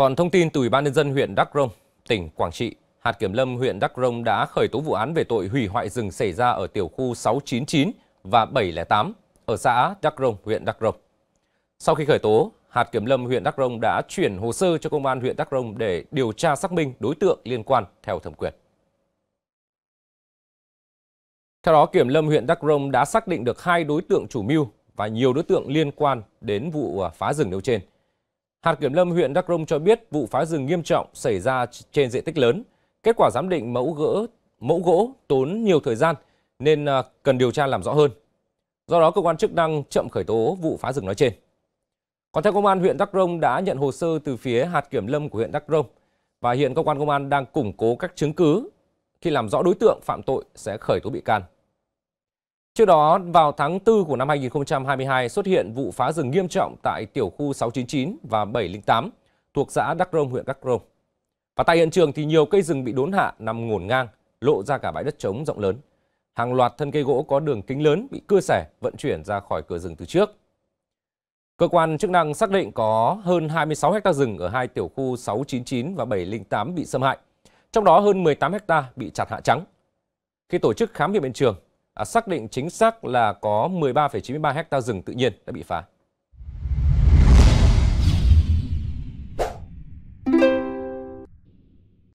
Còn thông tin từ Ủy ban nhân dân huyện Đắk Rông, tỉnh Quảng Trị, hạt kiểm lâm huyện Đắk Rông đã khởi tố vụ án về tội hủy hoại rừng xảy ra ở tiểu khu 699 và 708 ở xã Đắk Rông, huyện Đắk Rông. Sau khi khởi tố, hạt kiểm lâm huyện Đắk Rông đã chuyển hồ sơ cho công an huyện Đắk Rông để điều tra xác minh đối tượng liên quan theo thẩm quyền. Theo đó, Kiểm lâm huyện Đắk Rông đã xác định được hai đối tượng chủ mưu và nhiều đối tượng liên quan đến vụ phá rừng nêu trên. Hạt Kiểm lâm huyện Đắk Rông cho biết vụ phá rừng nghiêm trọng xảy ra trên diện tích lớn. Kết quả giám định mẫu gỡ mẫu gỗ tốn nhiều thời gian nên à, cần điều tra làm rõ hơn. Do đó cơ quan chức năng chậm khởi tố vụ phá rừng nói trên. Còn theo công an huyện Đắk Rông đã nhận hồ sơ từ phía hạt kiểm lâm của huyện Đắk Rông và hiện cơ quan công an đang củng cố các chứng cứ khi làm rõ đối tượng phạm tội sẽ khởi tố bị can Trước đó, vào tháng 4 của năm 2022 xuất hiện vụ phá rừng nghiêm trọng tại tiểu khu 699 và 708 thuộc xã Đắc Rông, huyện Đắk Rông. Và tại hiện trường thì nhiều cây rừng bị đốn hạ nằm ngổn ngang, lộ ra cả bãi đất trống rộng lớn. Hàng loạt thân cây gỗ có đường kính lớn bị cưa xẻ vận chuyển ra khỏi cửa rừng từ trước. Cơ quan chức năng xác định có hơn 26 hecta rừng ở hai tiểu khu 699 và 708 bị xâm hại, trong đó hơn 18 hecta bị chặt hạ trắng. Khi tổ chức khám nghiệm hiện trường, xác định chính xác là có 13,93 ha rừng tự nhiên đã bị phá.